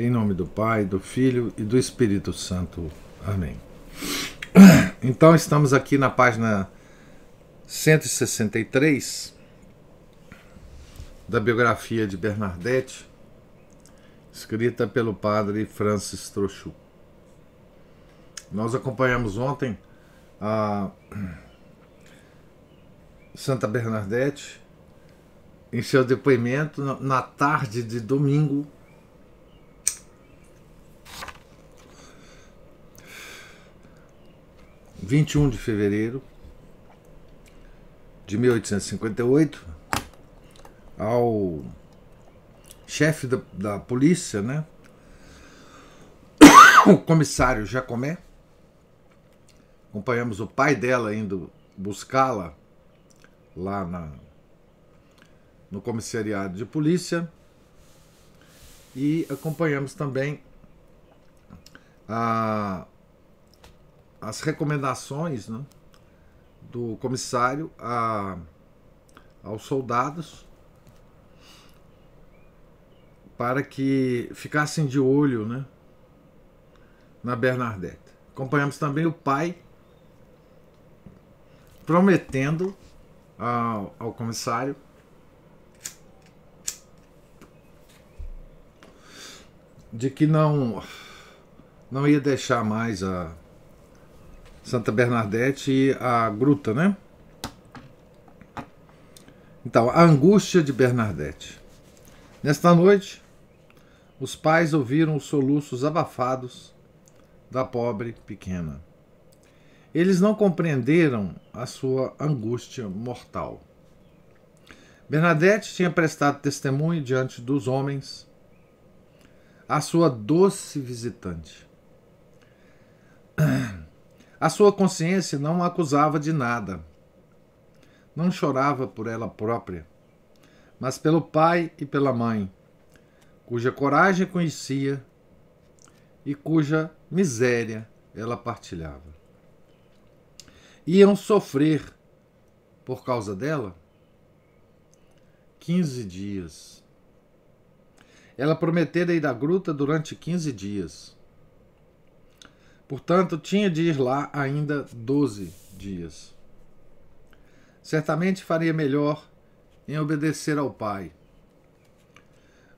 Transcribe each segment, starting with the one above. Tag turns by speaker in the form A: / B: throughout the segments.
A: Em nome do Pai, do Filho e do Espírito Santo. Amém. Então estamos aqui na página 163 da biografia de Bernadette, escrita pelo padre Francis Trochu. Nós acompanhamos ontem a Santa Bernadette em seu depoimento na tarde de domingo 21 de fevereiro de 1858 ao chefe da, da polícia, né? O comissário Jacomé. Acompanhamos o pai dela indo buscá-la lá na, no comissariado de polícia e acompanhamos também a as recomendações né, do comissário a, aos soldados para que ficassem de olho né, na Bernadette. Acompanhamos também o pai prometendo ao, ao comissário de que não não ia deixar mais a Santa Bernadette e a Gruta, né? Então, a angústia de Bernadette. Nesta noite, os pais ouviram os soluços abafados da pobre pequena. Eles não compreenderam a sua angústia mortal. Bernadette tinha prestado testemunho diante dos homens à sua doce visitante. A sua consciência não a acusava de nada. Não chorava por ela própria, mas pelo pai e pela mãe, cuja coragem conhecia e cuja miséria ela partilhava. Iam sofrer por causa dela 15 dias. Ela prometera ir à gruta durante 15 dias. Portanto, tinha de ir lá ainda doze dias. Certamente faria melhor em obedecer ao pai.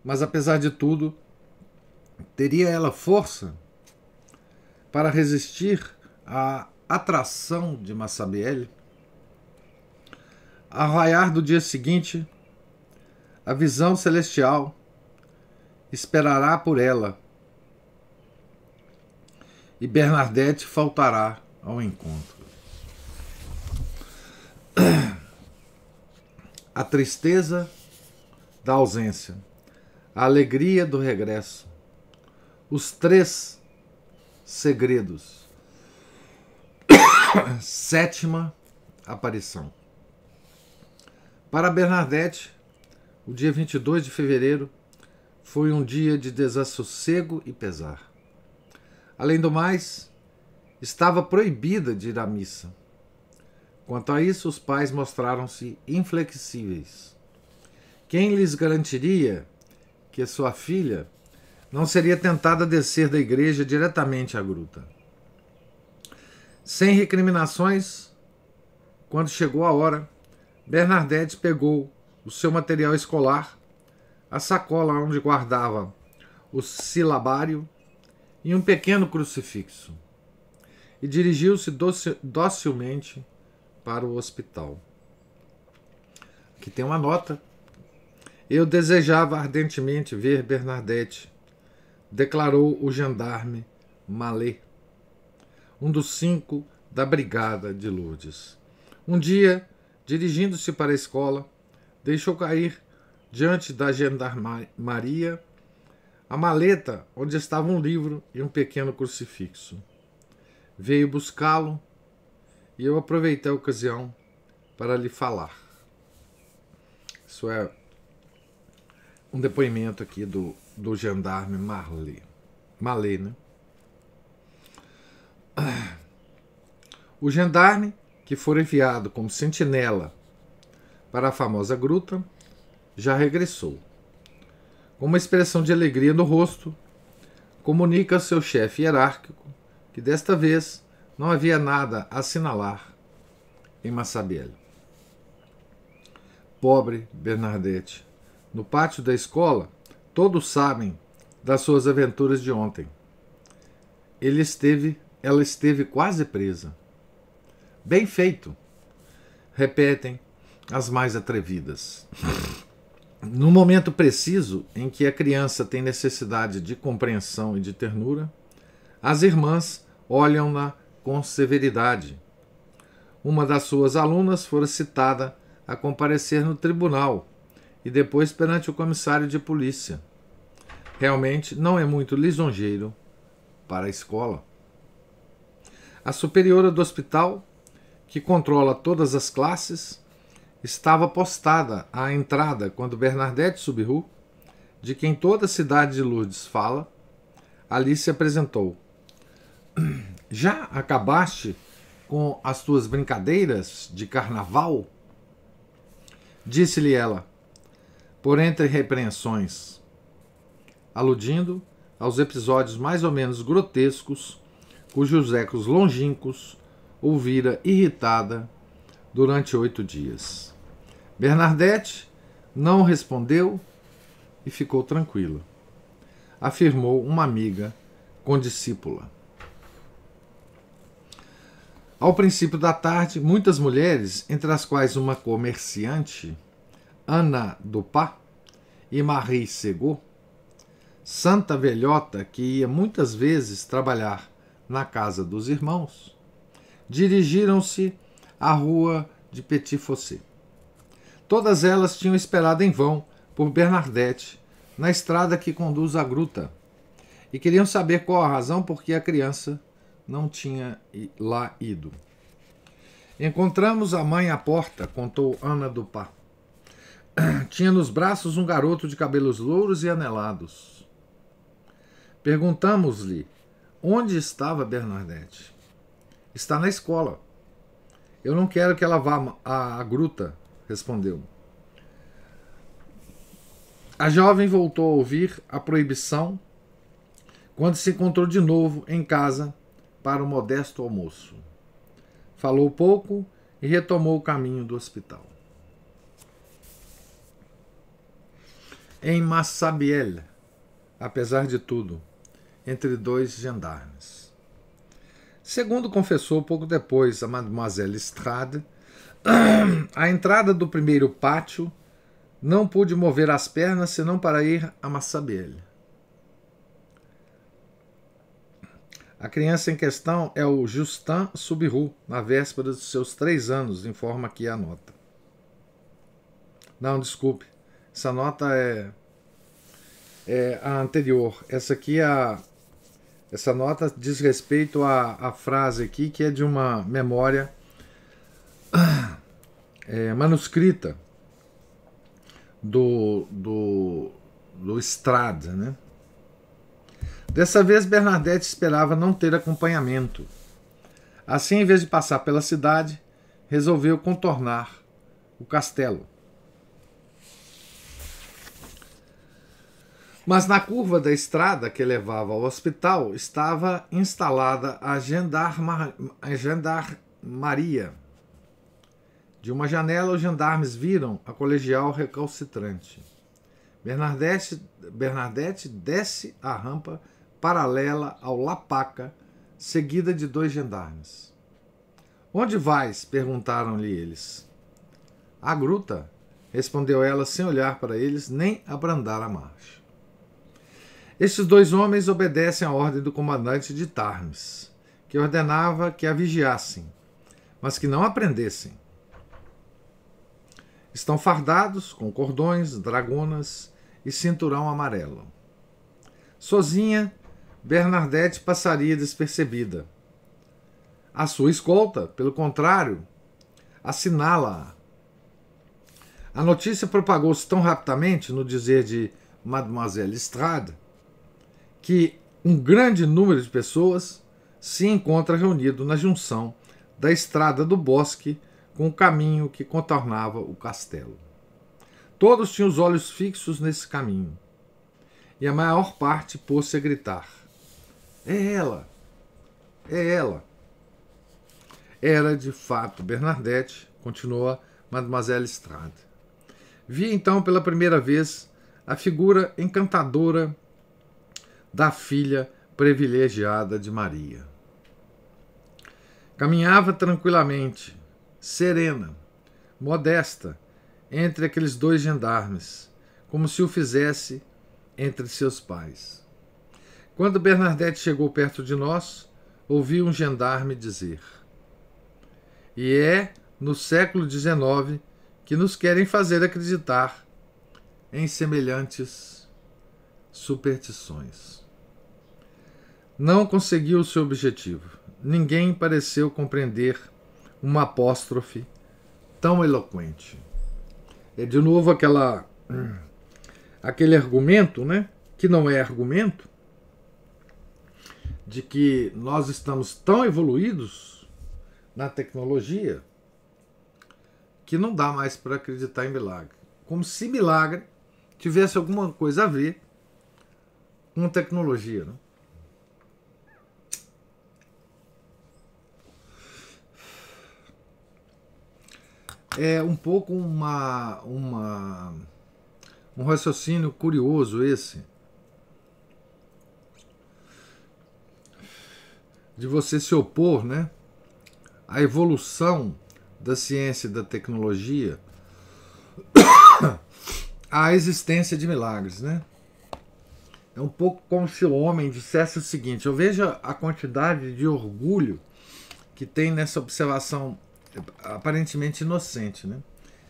A: Mas apesar de tudo, teria ela força para resistir à atração de Massabielle? A raiar do dia seguinte, a visão celestial esperará por ela e Bernadette faltará ao encontro. A tristeza da ausência, a alegria do regresso, os três segredos. Sétima aparição. Para Bernadette, o dia 22 de fevereiro foi um dia de desassossego e pesar. Além do mais, estava proibida de ir à missa. Quanto a isso, os pais mostraram-se inflexíveis. Quem lhes garantiria que sua filha não seria tentada a descer da igreja diretamente à gruta? Sem recriminações, quando chegou a hora, Bernadette pegou o seu material escolar, a sacola onde guardava o silabário e um pequeno crucifixo, e dirigiu-se docilmente para o hospital. Aqui tem uma nota. Eu desejava ardentemente ver Bernadette, declarou o gendarme Malé, um dos cinco da brigada de Lourdes. Um dia, dirigindo-se para a escola, deixou cair diante da gendarmaria a maleta onde estava um livro e um pequeno crucifixo. Veio buscá-lo e eu aproveitei a ocasião para lhe falar. Isso é um depoimento aqui do, do gendarme Marley. Malê, né? O gendarme, que foi enviado como sentinela para a famosa gruta, já regressou com uma expressão de alegria no rosto, comunica ao seu chefe hierárquico que desta vez não havia nada a assinalar em Massabelho. Pobre Bernadette, no pátio da escola, todos sabem das suas aventuras de ontem. Ele esteve, ela esteve quase presa. Bem feito, repetem as mais atrevidas. no momento preciso em que a criança tem necessidade de compreensão e de ternura, as irmãs olham-na com severidade. Uma das suas alunas fora citada a comparecer no tribunal e depois perante o comissário de polícia. Realmente não é muito lisonjeiro para a escola. A superiora do hospital, que controla todas as classes, estava postada à entrada quando Bernadette Subiru, de quem toda a cidade de Lourdes fala, ali se apresentou. Já acabaste com as tuas brincadeiras de carnaval? Disse-lhe ela, por entre repreensões, aludindo aos episódios mais ou menos grotescos cujos ecos longínquos ouvira irritada durante oito dias. Bernadette não respondeu e ficou tranquila, afirmou uma amiga condiscípula. Ao princípio da tarde, muitas mulheres, entre as quais uma comerciante, Ana Dupá e Marie Segou, santa velhota que ia muitas vezes trabalhar na casa dos irmãos, dirigiram-se à rua de Petit Fossé. Todas elas tinham esperado em vão por Bernadette na estrada que conduz à gruta e queriam saber qual a razão por que a criança não tinha lá ido. Encontramos a mãe à porta, contou Ana Dupá. Tinha nos braços um garoto de cabelos louros e anelados. Perguntamos-lhe onde estava Bernadette. Está na escola. Eu não quero que ela vá à gruta, respondeu. A jovem voltou a ouvir a proibição quando se encontrou de novo em casa para o um modesto almoço. Falou pouco e retomou o caminho do hospital. Em Massabielle, apesar de tudo, entre dois gendarmes. Segundo confessou pouco depois a Mademoiselle Strade, a entrada do primeiro pátio, não pude mover as pernas senão para ir a Massabel. A criança em questão é o Justin Subiru, na véspera dos seus três anos, informa aqui a nota. Não, desculpe. Essa nota é, é a anterior. Essa aqui é a. Essa nota diz respeito à frase aqui, que é de uma memória é, manuscrita do, do, do Estrada. Né? Dessa vez, Bernadette esperava não ter acompanhamento. Assim, em vez de passar pela cidade, resolveu contornar o castelo. Mas na curva da estrada que levava ao hospital estava instalada a, gendarma, a gendarmaria de uma janela, os gendarmes viram a colegial recalcitrante. Bernadette, Bernadette desce a rampa paralela ao Lapaca, seguida de dois gendarmes. Onde vais? perguntaram-lhe eles. A gruta, respondeu ela sem olhar para eles nem abrandar a marcha. Estes dois homens obedecem à ordem do comandante de Tarmes, que ordenava que a vigiassem, mas que não aprendessem Estão fardados com cordões, dragonas e cinturão amarelo. Sozinha, Bernadette passaria despercebida. A sua escolta, pelo contrário, assinala-a. A notícia propagou-se tão rapidamente, no dizer de Mademoiselle Estrada, que um grande número de pessoas se encontra reunido na junção da Estrada do Bosque com o caminho que contornava o castelo. Todos tinham os olhos fixos nesse caminho, e a maior parte pôs-se a gritar: É ela! É ela! Era de fato Bernadette, continua Mademoiselle Estrade. Vi então pela primeira vez a figura encantadora da filha privilegiada de Maria. Caminhava tranquilamente, serena, modesta, entre aqueles dois gendarmes, como se o fizesse entre seus pais. Quando Bernadette chegou perto de nós, ouvi um gendarme dizer: E é no século XIX que nos querem fazer acreditar em semelhantes superstições. Não conseguiu o seu objetivo. Ninguém pareceu compreender uma apóstrofe tão eloquente. É de novo aquela hum, aquele argumento, né, que não é argumento, de que nós estamos tão evoluídos na tecnologia que não dá mais para acreditar em milagre. Como se milagre tivesse alguma coisa a ver com tecnologia, né? é um pouco uma, uma um raciocínio curioso esse de você se opor, né, à evolução da ciência e da tecnologia à existência de milagres, né? É um pouco como se o homem dissesse o seguinte: eu vejo a quantidade de orgulho que tem nessa observação aparentemente inocente, né?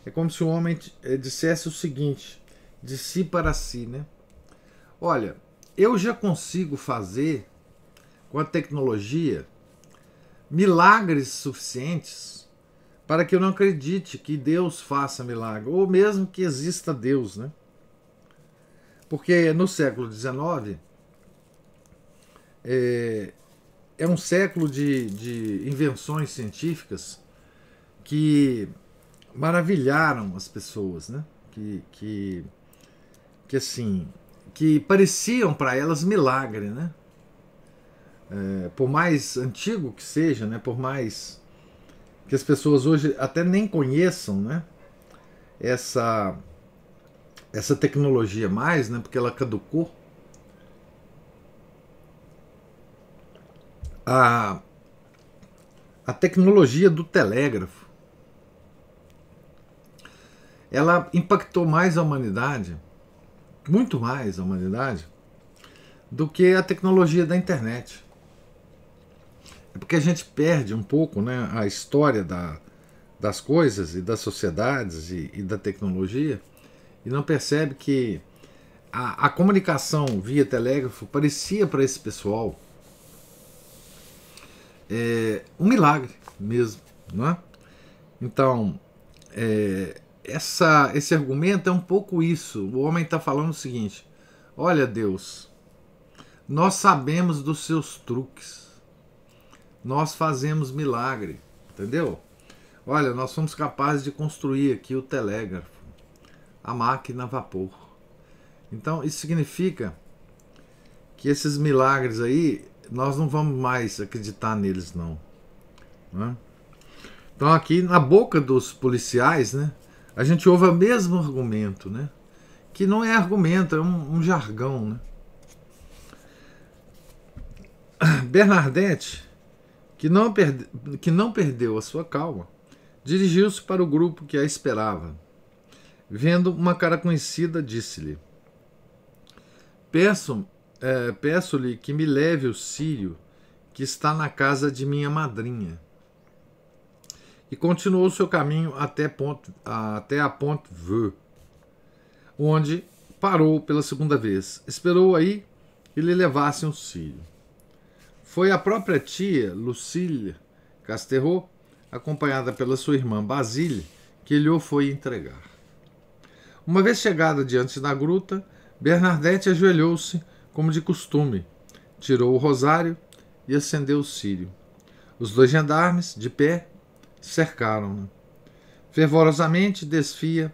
A: É como se o homem eh, dissesse o seguinte, de si para si, né? Olha, eu já consigo fazer com a tecnologia milagres suficientes para que eu não acredite que Deus faça milagre, ou mesmo que exista Deus, né? Porque no século XIX é, eh, é um século de, de invenções científicas que maravilharam as pessoas, né? Que, que, que assim, que pareciam para elas milagre, né? É, por mais antigo que seja, né? Por mais que as pessoas hoje até nem conheçam, né? Essa essa tecnologia mais, né? Porque ela caducou. A, a tecnologia do telégrafo ela impactou mais a humanidade, muito mais a humanidade, do que a tecnologia da internet. É porque a gente perde um pouco né, a história da, das coisas e das sociedades e, e da tecnologia e não percebe que a, a comunicação via telégrafo parecia para esse pessoal é, um milagre mesmo, não é? Então, é, essa, esse argumento é um pouco isso. O homem está falando o seguinte: olha, Deus, nós sabemos dos seus truques, nós fazemos milagre, entendeu? Olha, nós somos capazes de construir aqui o telégrafo, a máquina a vapor. Então, isso significa que esses milagres aí, nós não vamos mais acreditar neles, não. Né? Então, aqui na boca dos policiais, né? a gente ouve o mesmo argumento, né? que não é argumento, é um, um jargão. Né? Bernadette, que não, perde, que não perdeu a sua calma, dirigiu-se para o grupo que a esperava. Vendo uma cara conhecida, disse-lhe: eh, Peço-lhe é, peço que me leve o Sírio, que está na casa de minha madrinha e continuou seu caminho até, ponto até a ponte V, onde parou pela segunda vez. Esperou aí que lhe levassem um cílio. Foi a própria tia, Lucília Casterro, acompanhada pela sua irmã Basile, que lhe o foi entregar. Uma vez chegada diante da gruta, Bernadette ajoelhou-se, como de costume, tirou o rosário e acendeu o círio. Os dois gendarmes, de pé, cercaram. no né? Fervorosamente desfia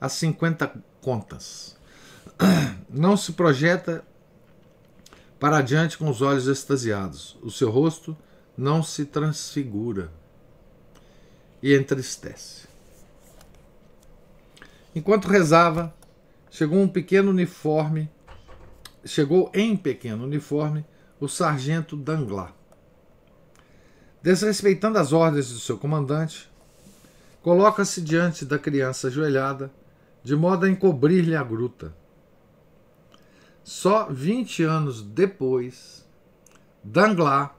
A: as 50 contas. Não se projeta para adiante com os olhos extasiados. O seu rosto não se transfigura e entristece. Enquanto rezava, chegou um pequeno uniforme, chegou em pequeno uniforme o sargento Danglars. Desrespeitando as ordens do seu comandante, coloca-se diante da criança ajoelhada, de modo a encobrir-lhe a gruta. Só 20 anos depois, Danglars,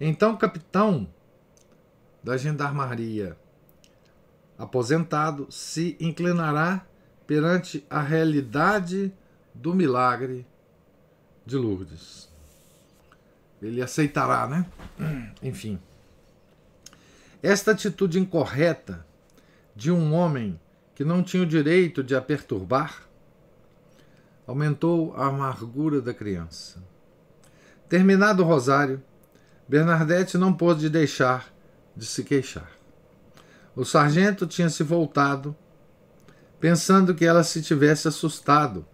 A: então capitão da gendarmeria, aposentado, se inclinará perante a realidade do milagre de Lourdes ele aceitará, né? Enfim. Esta atitude incorreta de um homem que não tinha o direito de a perturbar aumentou a amargura da criança. Terminado o rosário, Bernadette não pôde deixar de se queixar. O sargento tinha se voltado, pensando que ela se tivesse assustado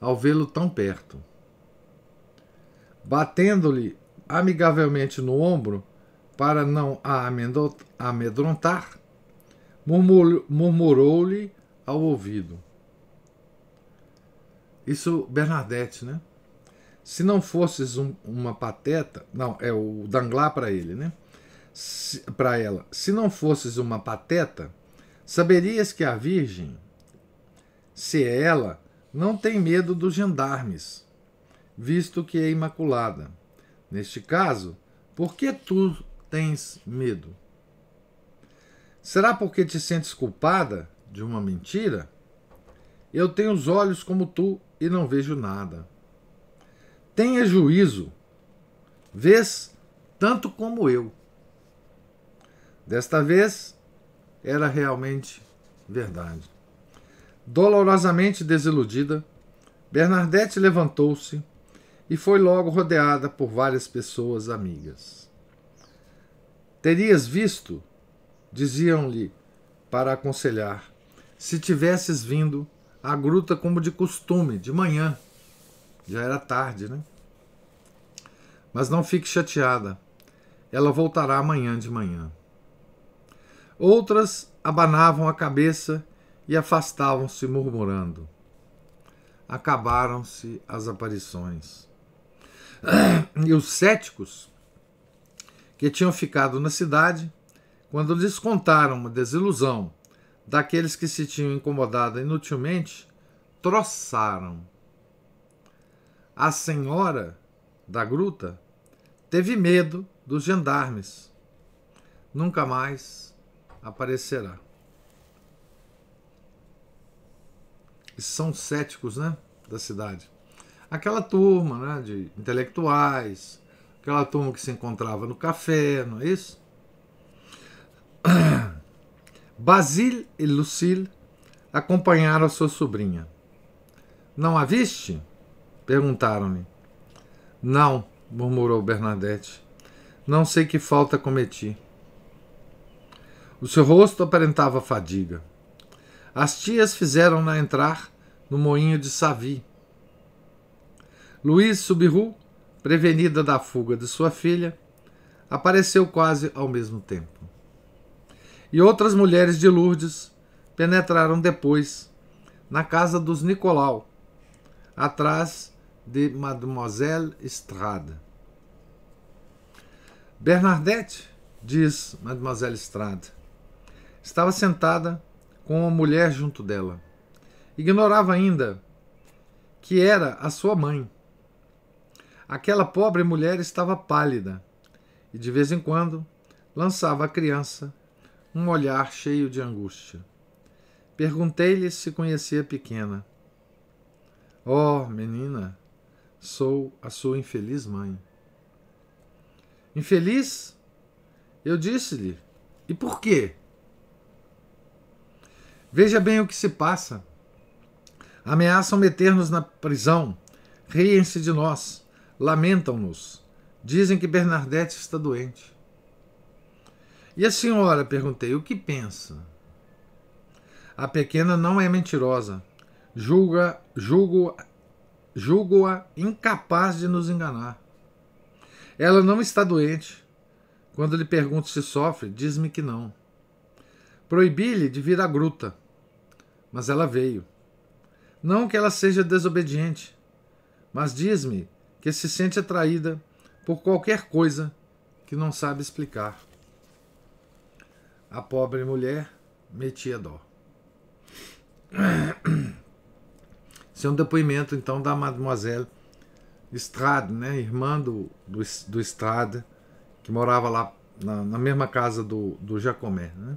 A: ao vê-lo tão perto batendo-lhe amigavelmente no ombro para não a amedrontar, murmurou-lhe ao ouvido. Isso Bernadette, né? Se não fosses um, uma pateta, não, é o Danglar para ele, né? Para ela, se não fosses uma pateta, saberias que a Virgem, se é ela, não tem medo dos gendarmes visto que é imaculada. Neste caso, por que tu tens medo? Será porque te sentes culpada de uma mentira? Eu tenho os olhos como tu e não vejo nada. Tenha juízo, vês tanto como eu. Desta vez era realmente verdade. Dolorosamente desiludida, Bernadette levantou-se, e foi logo rodeada por várias pessoas amigas. Terias visto, diziam-lhe para aconselhar, se tivesses vindo à gruta como de costume, de manhã. Já era tarde, né? Mas não fique chateada, ela voltará amanhã de manhã. Outras abanavam a cabeça e afastavam-se murmurando. Acabaram-se as aparições. e os céticos que tinham ficado na cidade, quando lhes contaram uma desilusão daqueles que se tinham incomodado inutilmente, troçaram. A senhora da gruta teve medo dos gendarmes. Nunca mais aparecerá. E são céticos, né? Da cidade aquela turma né, de intelectuais, aquela turma que se encontrava no café, não é isso? Basile e Lucille acompanharam a sua sobrinha. Não a viste? Perguntaram-lhe. Não, murmurou Bernadette. Não sei que falta cometi. O seu rosto aparentava fadiga. As tias fizeram-na entrar no moinho de Savi, Luiz Subiru, prevenida da fuga de sua filha, apareceu quase ao mesmo tempo. E outras mulheres de Lourdes penetraram depois na casa dos Nicolau, atrás de Mademoiselle Estrada. Bernadette, diz Mademoiselle Estrada, estava sentada com uma mulher junto dela. Ignorava ainda que era a sua mãe Aquela pobre mulher estava pálida e, de vez em quando, lançava à criança um olhar cheio de angústia. Perguntei-lhe se conhecia pequena. Oh, menina, sou a sua infeliz mãe. Infeliz? Eu disse-lhe. E por quê? Veja bem o que se passa. Ameaçam meter-nos na prisão. Riem-se de nós. Lamentam-nos. Dizem que Bernadette está doente. E a senhora? perguntei. O que pensa? A pequena não é mentirosa. Julga, julgo, julgo-a incapaz de nos enganar. Ela não está doente. Quando lhe pergunto se sofre, diz-me que não. Proibi-lhe de vir à gruta, mas ela veio. Não que ela seja desobediente, mas diz-me que se sente atraída por qualquer coisa que não sabe explicar. A pobre mulher metia dó. Esse é um depoimento, então, da Mademoiselle Estrada, né, irmã do, do, do Estrada, que morava lá na, na, mesma casa do, do Jacomé. Né?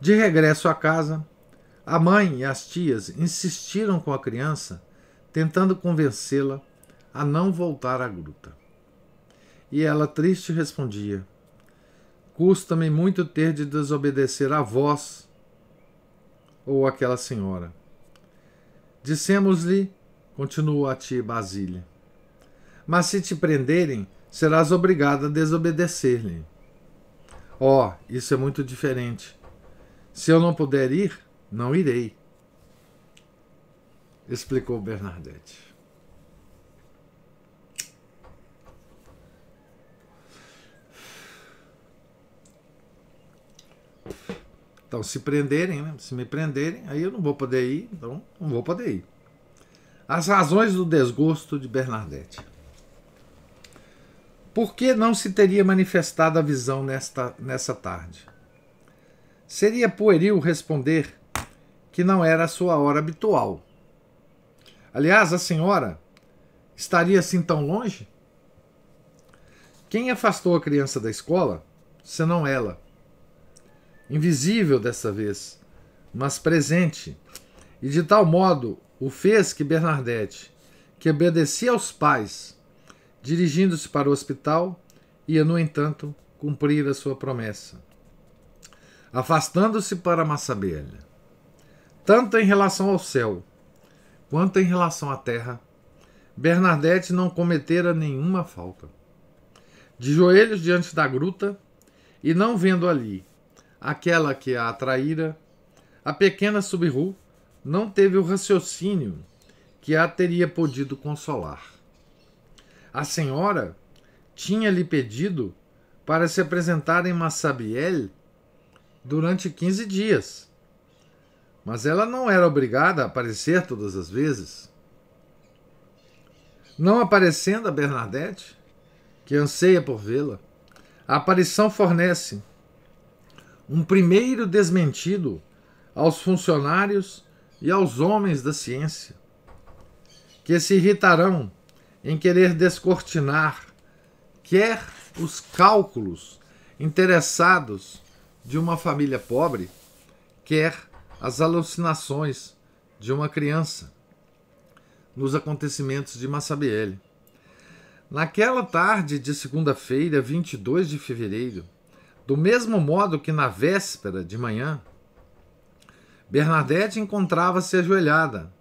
A: De regresso à casa, a mãe e as tias insistiram com a criança, tentando convencê-la a não voltar à gruta. E ela, triste, respondia: Custa-me muito ter de desobedecer a vós ou àquela senhora. Dissemos-lhe, continuou a ti Basília, mas se te prenderem, serás obrigada a desobedecer-lhe. Oh, isso é muito diferente. Se eu não puder ir, não irei, explicou Bernadette. Então, se prenderem, né? se me prenderem, aí eu não vou poder ir, então não vou poder ir. As razões do desgosto de Bernadette. Por que não se teria manifestado a visão nesta, nessa tarde? Seria pueril responder que não era a sua hora habitual. Aliás, a senhora estaria assim tão longe? Quem afastou a criança da escola, senão ela? invisível dessa vez, mas presente, e de tal modo o fez que Bernadette, que obedecia aos pais, dirigindo-se para o hospital, ia, no entanto, cumprir a sua promessa, afastando-se para Massabelha, tanto em relação ao céu quanto em relação à terra, Bernadette não cometera nenhuma falta. De joelhos diante da gruta, e não vendo ali aquela que a atraíra, a pequena Subiru não teve o raciocínio que a teria podido consolar. A senhora tinha-lhe pedido para se apresentar em Massabiel durante 15 dias, mas ela não era obrigada a aparecer todas as vezes. Não aparecendo a Bernadette, que anseia por vê-la, a aparição fornece um primeiro desmentido aos funcionários e aos homens da ciência, que se irritarão em querer descortinar quer os cálculos interessados de uma família pobre, quer as alucinações de uma criança nos acontecimentos de Massabielle. Naquela tarde de segunda-feira, 22 de fevereiro, do mesmo modo que na véspera de manhã, Bernadette encontrava-se ajoelhada,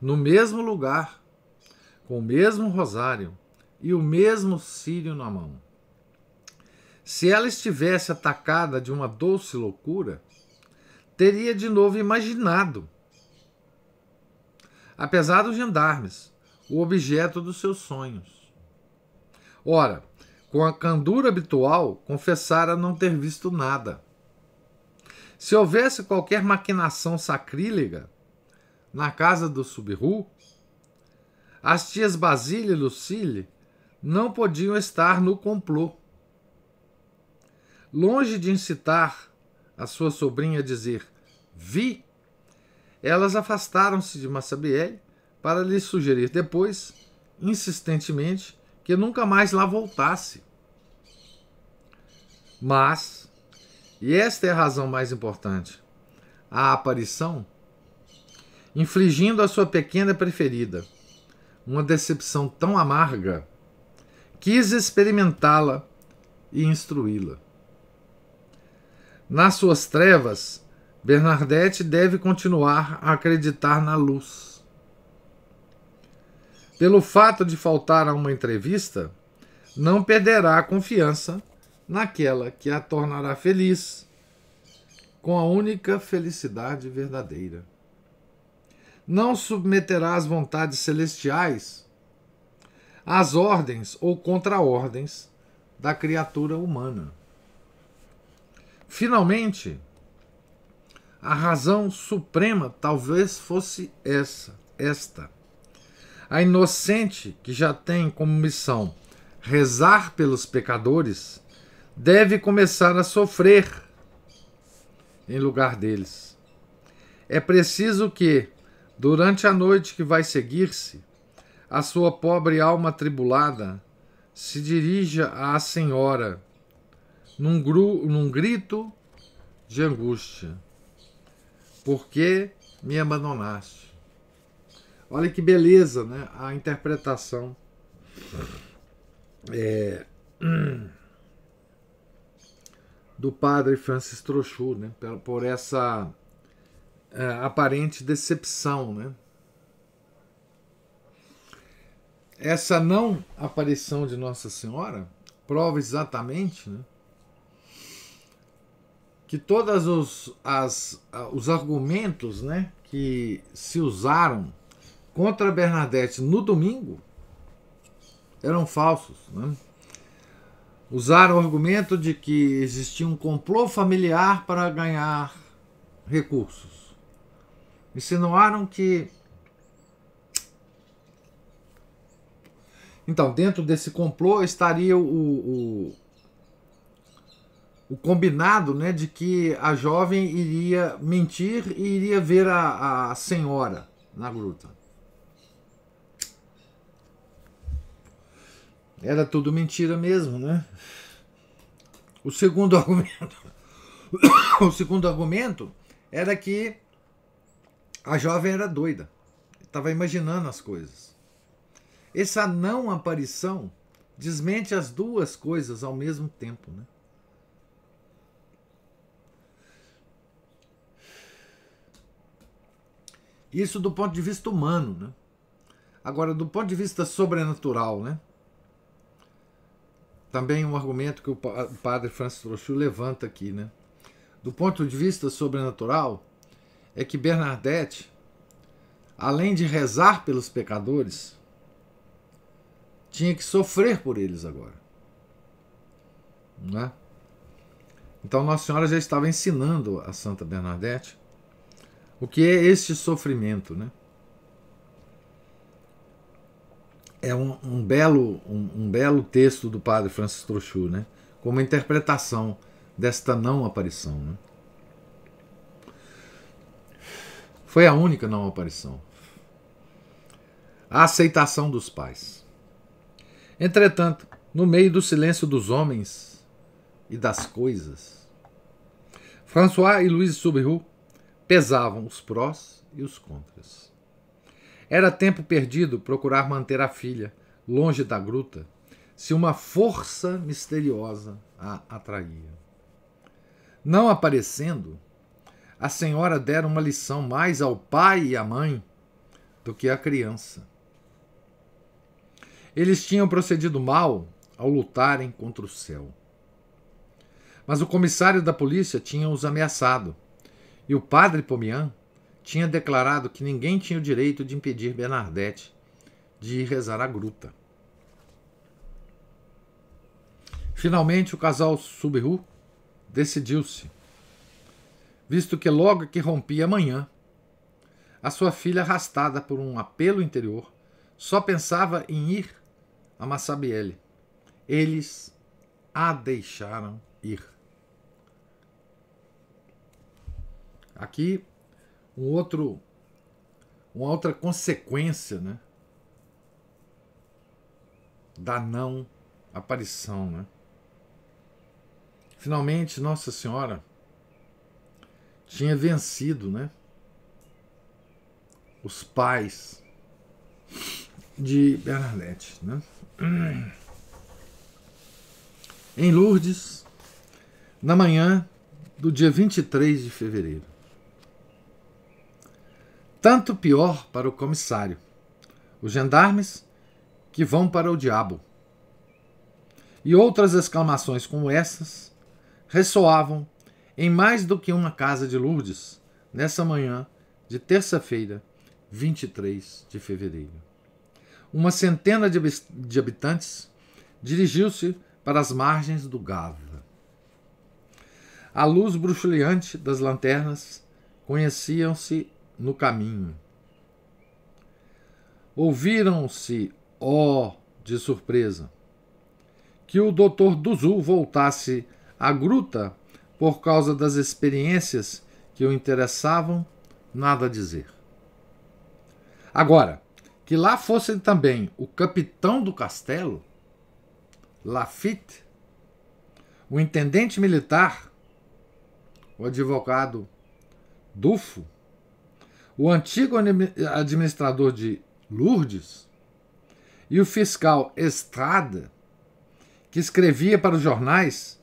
A: no mesmo lugar, com o mesmo rosário e o mesmo círio na mão. Se ela estivesse atacada de uma doce loucura, teria de novo imaginado, apesar dos gendarmes, o objeto dos seus sonhos. Ora, com a candura habitual, confessara não ter visto nada. Se houvesse qualquer maquinação sacrílega na casa do Subru, as tias Basília e Lucille não podiam estar no complô. Longe de incitar a sua sobrinha a dizer vi, elas afastaram-se de Massabielle para lhe sugerir depois, insistentemente, que nunca mais lá voltasse. Mas, e esta é a razão mais importante, a aparição, infligindo a sua pequena preferida uma decepção tão amarga, quis experimentá-la e instruí-la. Nas suas trevas, Bernadette deve continuar a acreditar na luz pelo fato de faltar a uma entrevista, não perderá a confiança naquela que a tornará feliz com a única felicidade verdadeira. Não submeterá as vontades celestiais às ordens ou contra-ordens da criatura humana. Finalmente, a razão suprema talvez fosse essa, esta a inocente, que já tem como missão rezar pelos pecadores, deve começar a sofrer em lugar deles. É preciso que, durante a noite que vai seguir-se, a sua pobre alma tribulada se dirija à Senhora num, gru, num grito de angústia. Por que me abandonaste? Olha que beleza, né? A interpretação. É, do padre Francis Trochu, né? Por essa é, aparente decepção, né? Essa não aparição de Nossa Senhora prova exatamente né, que todos os, as, os argumentos né, que se usaram contra Bernadette no domingo eram falsos. Né? Usaram o argumento de que existia um complô familiar para ganhar recursos. Insinuaram que. Então, dentro desse complô estaria o, o, o combinado né, de que a jovem iria mentir e iria ver a, a senhora na gruta. Era tudo mentira mesmo, né? O segundo argumento, o segundo argumento era que a jovem era doida, estava imaginando as coisas. Essa não aparição desmente as duas coisas ao mesmo tempo, né? Isso do ponto de vista humano, né? Agora, do ponto de vista sobrenatural, né? também um argumento que o padre Francis Trochu levanta aqui. Né? Do ponto de vista sobrenatural, é que Bernadette, além de rezar pelos pecadores, tinha que sofrer por eles agora. né? Então Nossa Senhora já estava ensinando a Santa Bernadette o que é este sofrimento, né? é um, um belo, um, um, belo texto do padre Francis Trochu, né? como interpretação desta não aparição. Né? Foi a única não aparição. A aceitação dos pais. Entretanto, no meio do silêncio dos homens e das coisas, François e Louise Subiru pesavam os prós e os contras. Era tempo perdido procurar manter a filha longe da gruta, se uma força misteriosa a atraía. Não aparecendo, a senhora dera uma lição mais ao pai e à mãe do que à criança. Eles tinham procedido mal ao lutarem contra o céu. Mas o comissário da polícia tinha os ameaçado, e o padre Pomian tinha declarado que ninguém tinha o direito de impedir Bernadette de ir rezar à gruta. Finalmente, o casal Subru decidiu-se, visto que logo que rompia a manhã, a sua filha, arrastada por um apelo interior, só pensava em ir a Massabielle. Eles a deixaram ir. Aqui um outro uma outra consequência, né? Da não aparição, né? Finalmente Nossa Senhora tinha vencido, né? Os pais de Bernadette, né? Em Lourdes, na manhã do dia 23 de fevereiro tanto pior para o comissário. Os gendarmes que vão para o diabo. E outras exclamações como essas ressoavam em mais do que uma casa de Lourdes nessa manhã de terça-feira, 23 de fevereiro. Uma centena de habitantes dirigiu-se para as margens do Gava. A luz bruxuleante das lanternas conheciam-se no caminho. Ouviram-se, ó, oh, de surpresa, que o doutor Duzul voltasse à gruta por causa das experiências que o interessavam, nada a dizer. Agora, que lá fosse também o capitão do castelo, Lafitte, o intendente militar, o advogado Dufo, o antigo administrador de Lourdes e o fiscal Estrada, que escrevia para os jornais,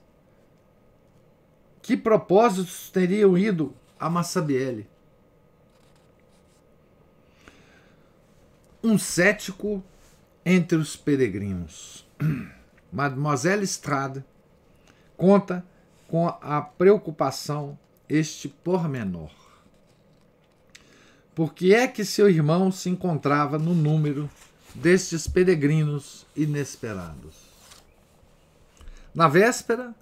A: que propósitos teriam ido a Massabielle? Um cético entre os peregrinos. Mademoiselle Estrada conta com a preocupação este pormenor. Por que é que seu irmão se encontrava no número destes peregrinos inesperados? Na véspera,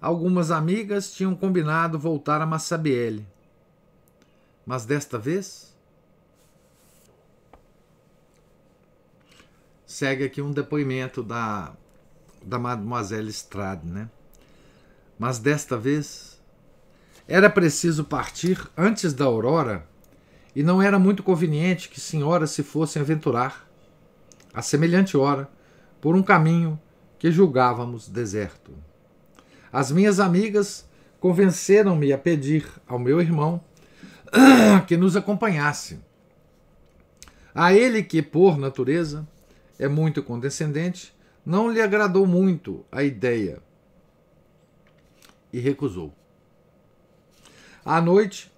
A: algumas amigas tinham combinado voltar a Massabielle. Mas desta vez. Segue aqui um depoimento da, da Mademoiselle Strade, né? Mas desta vez era preciso partir antes da aurora e não era muito conveniente que senhoras se fossem aventurar, a semelhante hora, por um caminho que julgávamos deserto. As minhas amigas convenceram-me a pedir ao meu irmão que nos acompanhasse. A ele, que por natureza é muito condescendente, não lhe agradou muito a ideia e recusou. À noite,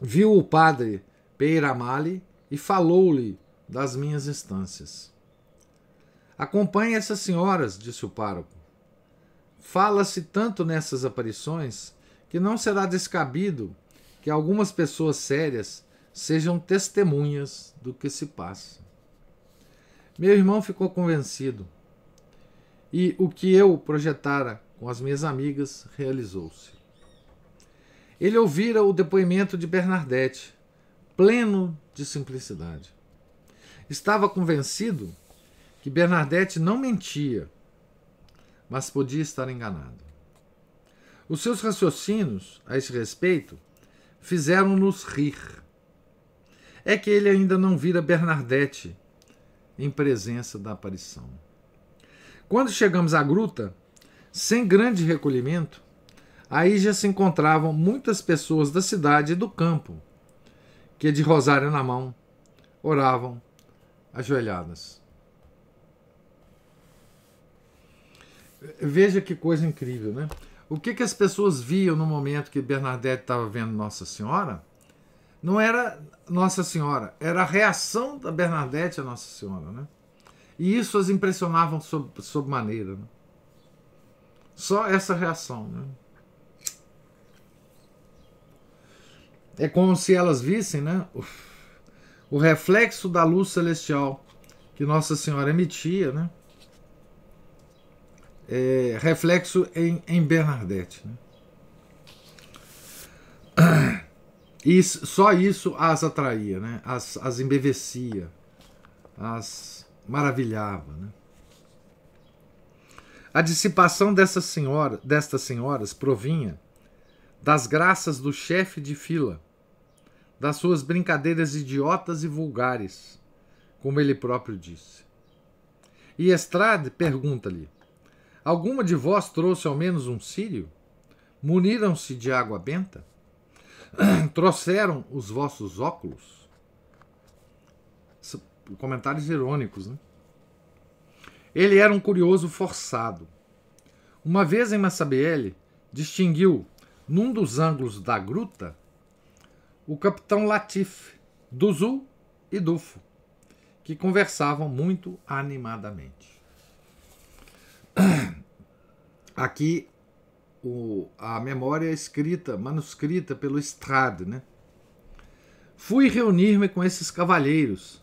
A: viu o padre Peiramali e falou-lhe das minhas instâncias. Acompanhe essas senhoras, disse o pároco. Fala-se tanto nessas aparições que não será descabido que algumas pessoas sérias sejam testemunhas do que se passa. Meu irmão ficou convencido e o que eu projetara com as minhas amigas realizou-se ele ouvira o depoimento de Bernadette, pleno de simplicidade. Estava convencido que Bernadette não mentia, mas podia estar enganado. Os seus raciocínios a esse respeito fizeram-nos rir. É que ele ainda não vira Bernadette em presença da aparição. Quando chegamos à gruta, sem grande recolhimento, Aí já se encontravam muitas pessoas da cidade e do campo, que de rosário na mão oravam ajoelhadas. Veja que coisa incrível, né? O que, que as pessoas viam no momento que Bernadette estava vendo Nossa Senhora? Não era Nossa Senhora, era a reação da Bernadette a Nossa Senhora, né? E isso as impressionava sob, sob maneira. Né? Só essa reação, né? É como se elas vissem né, o reflexo da luz celestial que Nossa Senhora emitia, né, é, reflexo em, em Bernadette. Né. E só isso as atraía, né? as, as embevecia, as maravilhava. Né. A dissipação dessas destas senhoras provinha das graças do chefe de fila, das suas brincadeiras idiotas e vulgares, como ele próprio disse. E Estrade pergunta-lhe: Alguma de vós trouxe ao menos um sírio? Muniram-se de água benta? Trouxeram os vossos óculos? Comentários irônicos, né? Ele era um curioso forçado. Uma vez em Massabielle, distinguiu num dos ângulos da gruta, o capitão Latif, Duzu e Dufo, que conversavam muito animadamente. Aqui o, a memória é escrita, manuscrita pelo Strade, né? Fui reunir-me com esses cavalheiros,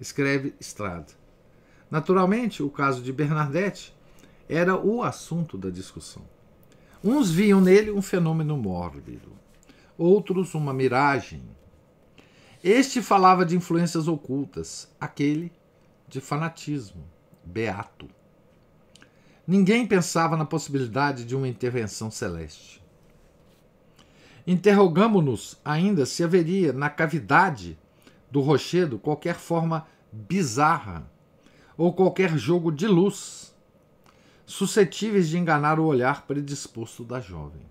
A: escreve Strade. Naturalmente, o caso de Bernadette era o assunto da discussão. Uns viam nele um fenômeno mórbido, outros uma miragem. Este falava de influências ocultas, aquele de fanatismo, beato. Ninguém pensava na possibilidade de uma intervenção celeste. Interrogamo-nos ainda se haveria na cavidade do rochedo qualquer forma bizarra ou qualquer jogo de luz suscetíveis de enganar o olhar predisposto da jovem.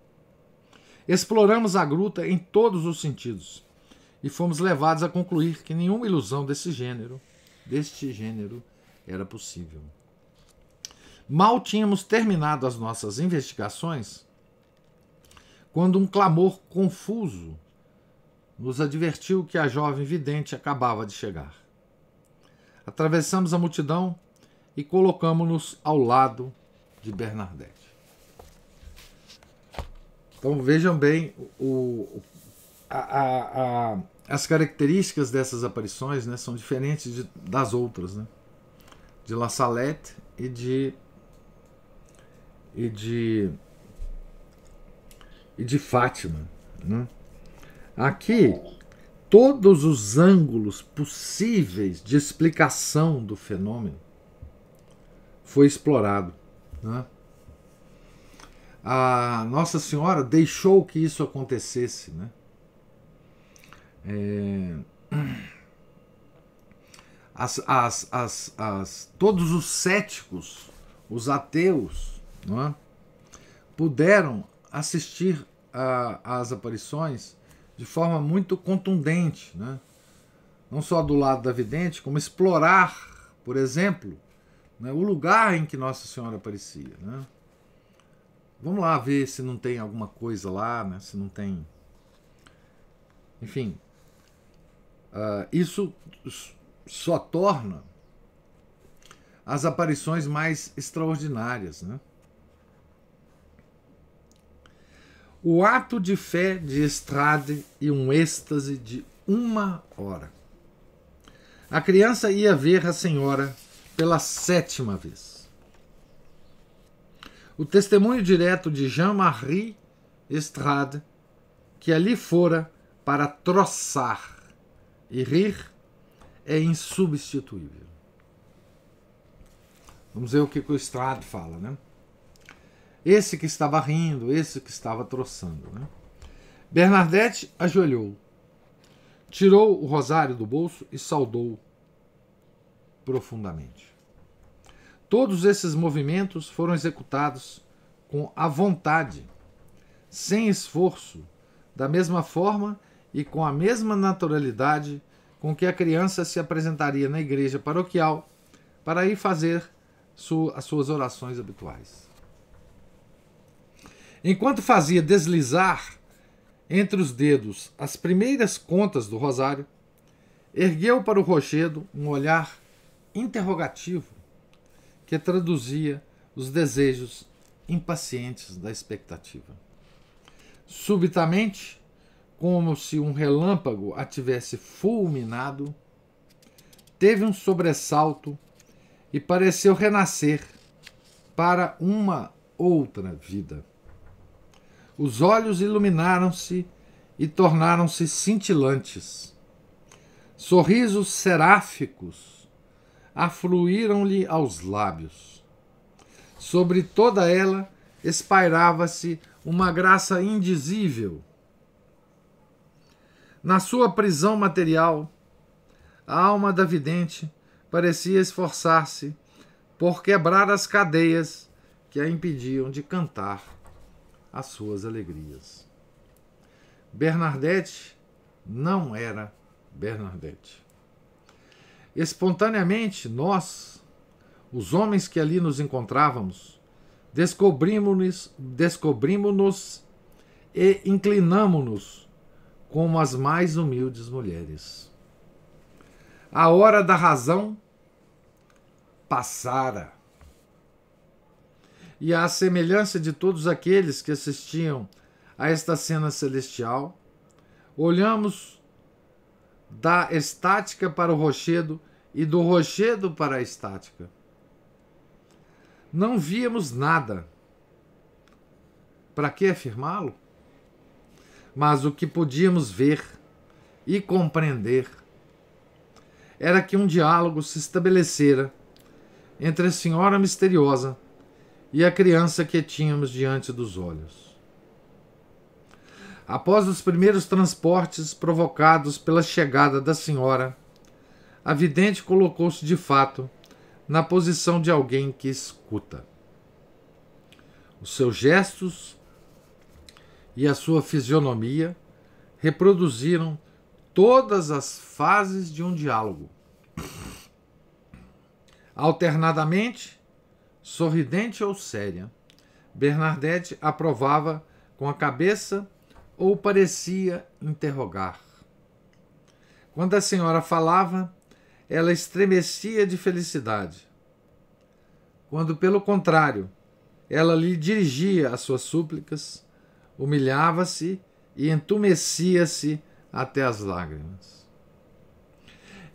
A: Exploramos a gruta em todos os sentidos e fomos levados a concluir que nenhuma ilusão desse gênero, deste gênero, era possível. Mal tínhamos terminado as nossas investigações quando um clamor confuso nos advertiu que a jovem vidente acabava de chegar. Atravessamos a multidão e colocamos-nos ao lado de Bernadette. Então vejam bem o, a, a, a, as características dessas aparições né, são diferentes de, das outras, né? de La Salette e de e de e de Fátima. Né? Aqui todos os ângulos possíveis de explicação do fenômeno foi explorado. Né? A Nossa Senhora deixou que isso acontecesse. Né? É... As, as, as, as, todos os céticos, os ateus, é? puderam assistir às aparições de forma muito contundente, né? não só do lado da vidente, como explorar, por exemplo, né, o lugar em que Nossa Senhora aparecia. Né? Vamos lá ver se não tem alguma coisa lá, né, se não tem. Enfim, uh, isso só torna as aparições mais extraordinárias. Né? O ato de fé de Estrade e um êxtase de uma hora. A criança ia ver a senhora pela sétima vez. O testemunho direto de Jean-Marie Estrade, que ali fora para troçar e rir, é insubstituível. Vamos ver o que, o Estrade fala, né? Esse que estava rindo, esse que estava troçando, né? Bernadette ajoelhou, tirou o rosário do bolso e saudou profundamente. Todos esses movimentos foram executados com a vontade, sem esforço, da mesma forma e com a mesma naturalidade com que a criança se apresentaria na igreja paroquial para ir fazer su as suas orações habituais. Enquanto fazia deslizar entre os dedos as primeiras contas do rosário, ergueu para o rochedo um olhar interrogativo que traduzia os desejos impacientes da expectativa. Subitamente, como se um relâmpago a tivesse fulminado, teve um sobressalto e pareceu renascer para uma outra vida. Os olhos iluminaram-se e tornaram-se cintilantes. Sorrisos seráficos afluíram-lhe aos lábios. Sobre toda ela espairava-se uma graça indizível. Na sua prisão material, a alma da vidente parecia esforçar-se por quebrar as cadeias que a impediam de cantar as suas alegrias. Bernadette não era Bernadette. Espontaneamente, nós, os homens que ali nos encontrávamos, descobrimos-nos descobrimos e inclinamos-nos como as mais humildes mulheres. A hora da razão passara. E à semelhança de todos aqueles que assistiam a esta cena celestial, olhamos da estática para o rochedo e do rochedo para a estática. Não víamos nada. Para que afirmá-lo? Mas o que podíamos ver e compreender era que um diálogo se estabelecera entre a senhora misteriosa e a criança que tínhamos diante dos olhos. Após os primeiros transportes provocados pela chegada da senhora, a vidente colocou-se de fato na posição de alguém que escuta. Os seus gestos e a sua fisionomia reproduziram todas as fases de um diálogo. Alternadamente, sorridente ou séria, Bernadette aprovava com a cabeça ou parecia interrogar. Quando a senhora falava, ela estremecia de felicidade. Quando, pelo contrário, ela lhe dirigia as suas súplicas, humilhava-se e entumecia-se até as lágrimas.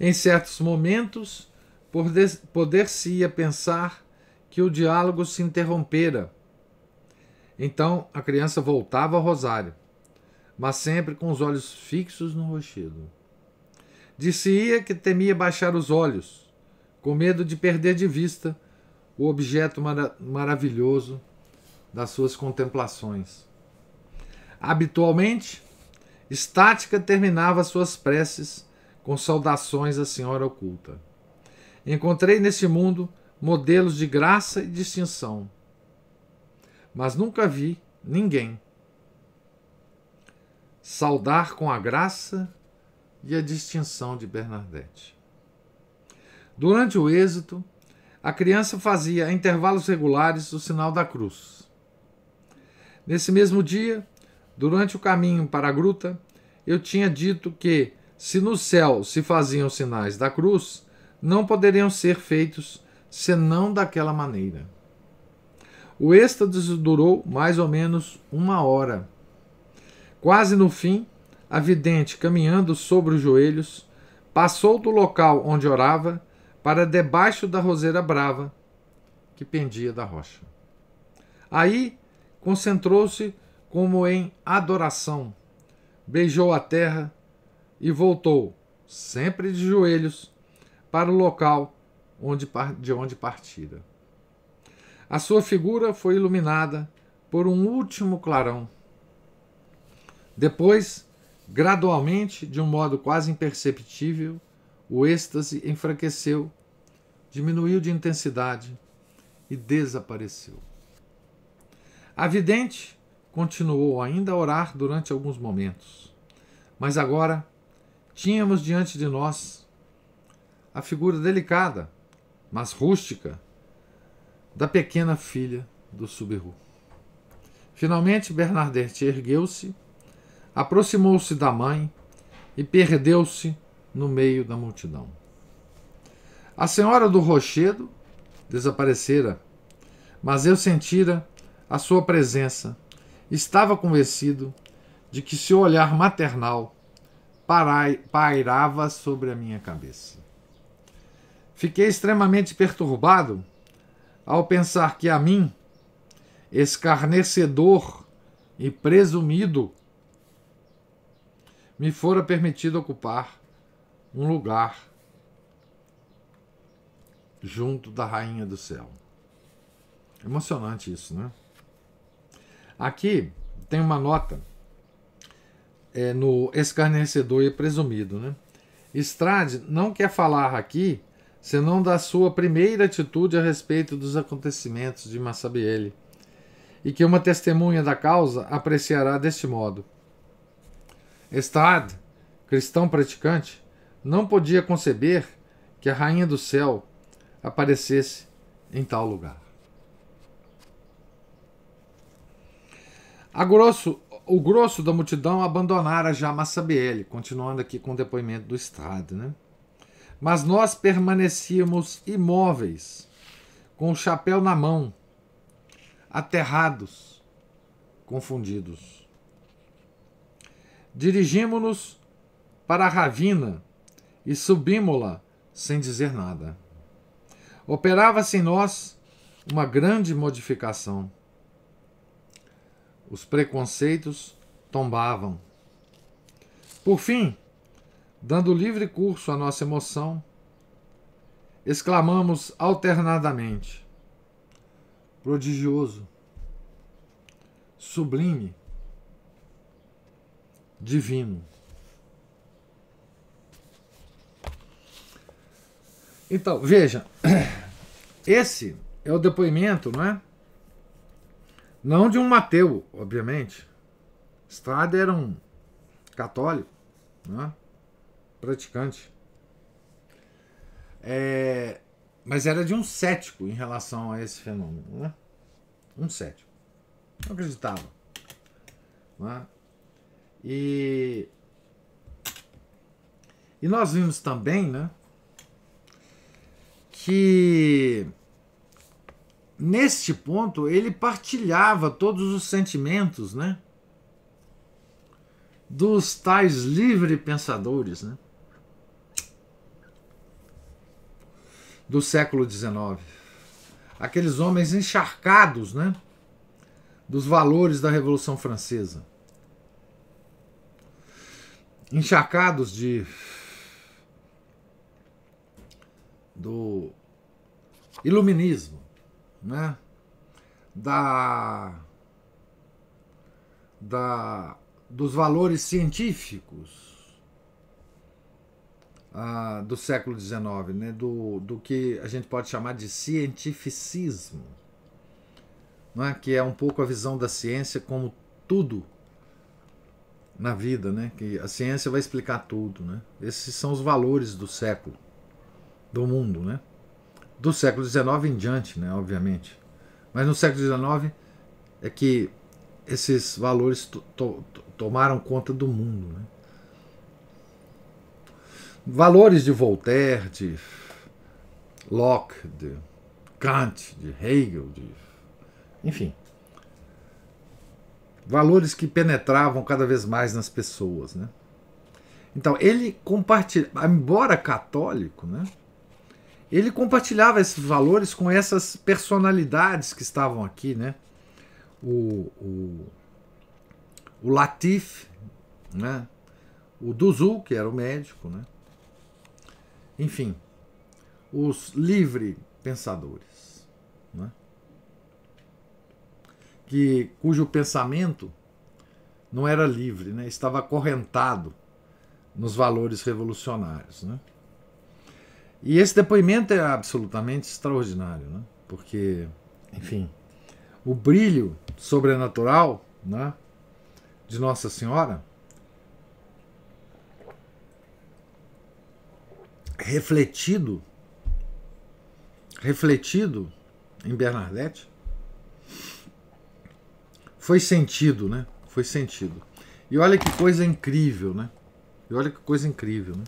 A: Em certos momentos, poder-se-ia pensar que o diálogo se interrompera. Então a criança voltava ao rosário mas sempre com os olhos fixos no rochedo. Disse-ia que temia baixar os olhos, com medo de perder de vista o objeto mara maravilhoso das suas contemplações. Habitualmente, Estática terminava suas preces com saudações à Senhora Oculta. Encontrei nesse mundo modelos de graça e distinção, mas nunca vi ninguém saudar com a graça e a distinção de Bernadette. Durante o êxito, a criança fazia a intervalos regulares o sinal da cruz. Nesse mesmo dia, durante o caminho para a gruta, eu tinha dito que, se no céu se faziam sinais da cruz, não poderiam ser feitos senão daquela maneira. O êxtase durou mais ou menos uma hora Quase no fim, a vidente, caminhando sobre os joelhos, passou do local onde orava para debaixo da roseira brava que pendia da rocha. Aí concentrou-se como em adoração, beijou a terra e voltou, sempre de joelhos, para o local onde, de onde partira. A sua figura foi iluminada por um último clarão depois, gradualmente, de um modo quase imperceptível, o êxtase enfraqueceu, diminuiu de intensidade e desapareceu. A vidente continuou ainda a orar durante alguns momentos, mas agora tínhamos diante de nós a figura delicada, mas rústica, da pequena filha do Subiru. Finalmente, Bernadette ergueu-se aproximou-se da mãe e perdeu-se no meio da multidão. A senhora do rochedo desaparecera, mas eu sentira a sua presença. Estava convencido de que seu olhar maternal pairava sobre a minha cabeça. Fiquei extremamente perturbado ao pensar que a mim, escarnecedor e presumido, me fora permitido ocupar um lugar junto da rainha do céu. Emocionante isso, né? Aqui tem uma nota é, no escarnecedor e presumido, né? Estrade não quer falar aqui senão da sua primeira atitude a respeito dos acontecimentos de Massabielle, e que uma testemunha da causa apreciará deste modo. Estad, cristão praticante, não podia conceber que a rainha do céu aparecesse em tal lugar. A grosso, o grosso da multidão abandonara já Massabielle, continuando aqui com o depoimento do Estad, Né? Mas nós permanecíamos imóveis, com o chapéu na mão, aterrados, confundidos. Dirigimos-nos para a ravina e subimos-la sem dizer nada. Operava-se em nós uma grande modificação. Os preconceitos tombavam. Por fim, dando livre curso à nossa emoção, exclamamos alternadamente: prodigioso, sublime divino. Então, veja, esse é o depoimento, não é? Não de um Mateu, obviamente. Strada era um católico, não é? praticante. É, mas era de um cético em relação a esse fenômeno. Né? Um cético. Não acreditava. Né? E, e nós vimos também né, que neste ponto ele partilhava todos os sentimentos né, dos tais livre pensadores né, do século XIX. Aqueles homens encharcados né, dos valores da Revolução Francesa encharcados de do iluminismo, né? da, da dos valores científicos ah, do século XIX, né? do, do que a gente pode chamar de cientificismo, né? que é um pouco a visão da ciência como tudo na vida, né? Que a ciência vai explicar tudo, né? Esses são os valores do século, do mundo, né? Do século XIX em diante, né? Obviamente. Mas no século XIX é que esses valores to to tomaram conta do mundo, né? Valores de Voltaire, de Locke, de Kant, de Hegel, de enfim valores que penetravam cada vez mais nas pessoas. Né? Então, ele compartilhava, embora católico, né? ele compartilhava esses valores com essas personalidades que estavam aqui. Né? O, o, o Latif, né? o Duzul, que era o médico, né? enfim, os livre pensadores. que cujo pensamento não era livre, né? estava acorrentado nos valores revolucionários. Né? E esse depoimento é absolutamente extraordinário, né? porque, enfim, o brilho sobrenatural né? de Nossa Senhora refletido refletido em Bernadette foi sentido, né? Foi sentido. E olha que coisa incrível, né? E olha que coisa incrível, né?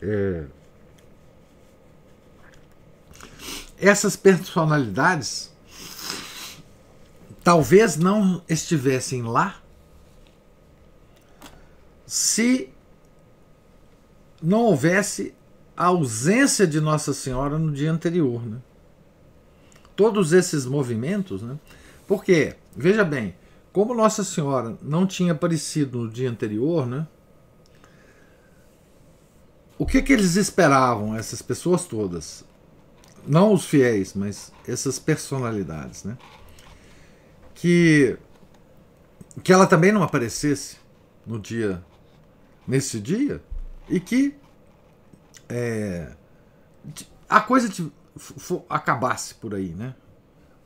A: É... Essas personalidades talvez não estivessem lá se não houvesse a ausência de Nossa Senhora no dia anterior, né? Todos esses movimentos, né? Porque Veja bem, como Nossa Senhora não tinha aparecido no dia anterior, né? O que, que eles esperavam, essas pessoas todas? Não os fiéis, mas essas personalidades, né? Que, que ela também não aparecesse no dia, nesse dia, e que é, a coisa acabasse por aí, né?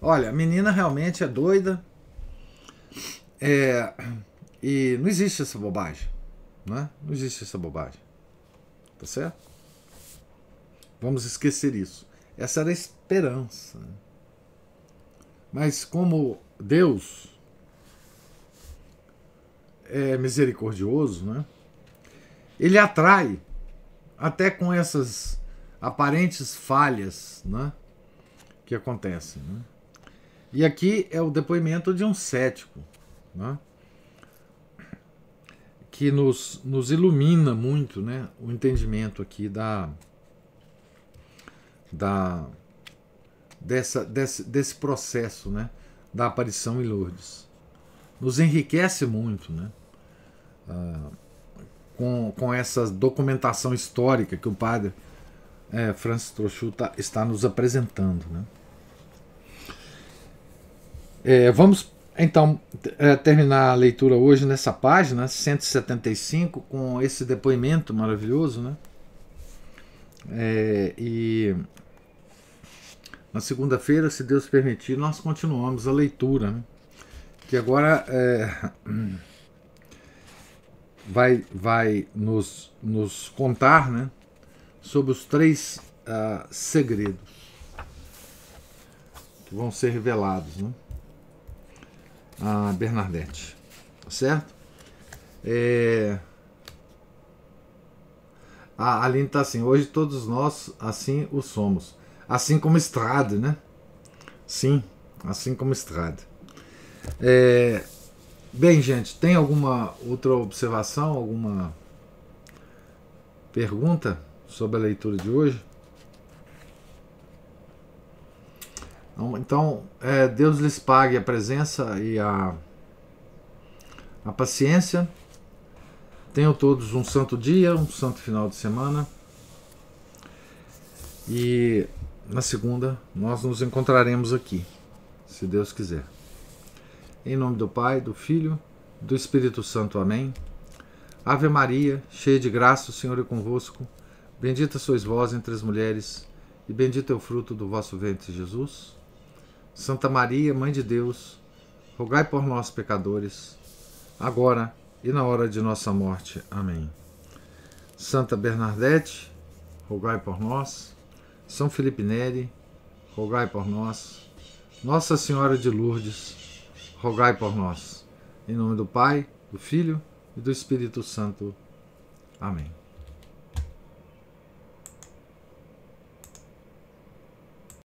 A: Olha, a menina realmente é doida, é, e não existe essa bobagem. Né? Não existe essa bobagem. Tá certo? Vamos esquecer isso. Essa era a esperança. Né? Mas como Deus é misericordioso, né? ele atrai, até com essas aparentes falhas né? que acontecem. Né? E aqui é o depoimento de um cético, né? que nos, nos ilumina muito né? o entendimento aqui da, da dessa, desse, desse processo né? da aparição em Lourdes. Nos enriquece muito né? Ah, com, com essa documentação histórica que o padre é, Francis Trochu tá, está nos apresentando. Né? É, vamos então é, terminar a leitura hoje nessa página 175 com esse depoimento maravilhoso, né? É, e na segunda-feira, se Deus permitir, nós continuamos a leitura, né? que agora é, vai, vai nos, nos contar né, sobre os três uh, segredos que vão ser revelados. Né? a Bernadette, tá certo? É... A Aline está assim, hoje todos nós assim o somos. Assim como Estrada, né? Sim, assim como Estrada. É... Bem, gente, tem alguma outra observação, alguma pergunta sobre a leitura de hoje? Então, é, Deus lhes pague a presença e a, a paciência. Tenham todos um santo dia, um santo final de semana. E na segunda nós nos encontraremos aqui, se Deus quiser. Em nome do Pai, do Filho, do Espírito Santo. Amém. Ave Maria, cheia de graça, o Senhor é convosco. Bendita sois vós entre as mulheres, e bendito é o fruto do vosso ventre, Jesus. Santa Maria, Mãe de Deus, rogai por nós, pecadores, agora e na hora de nossa morte. Amém. Santa Bernadette, rogai por nós. São Felipe Neri, rogai por nós. Nossa Senhora de Lourdes, rogai por nós. Em nome do Pai, do Filho e do Espírito Santo. Amém.